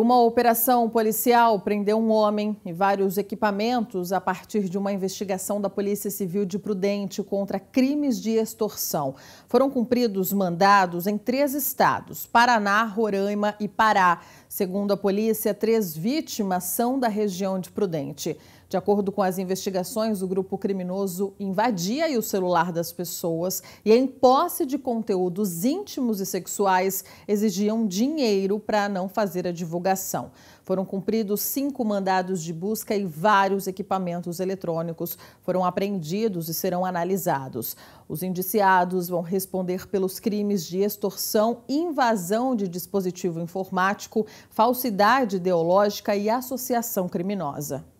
uma operação policial prendeu um homem e vários equipamentos a partir de uma investigação da Polícia Civil de Prudente contra crimes de extorsão. Foram cumpridos mandados em três estados: Paraná, Roraima e Pará. Segundo a polícia, três vítimas são da região de Prudente. De acordo com as investigações, o grupo criminoso invadia o celular das pessoas e, em posse de conteúdos íntimos e sexuais, exigiam dinheiro para não fazer a divulgação foram cumpridos cinco mandados de busca e vários equipamentos eletrônicos foram apreendidos e serão analisados. Os indiciados vão responder pelos crimes de extorsão, invasão de dispositivo informático, falsidade ideológica e associação criminosa.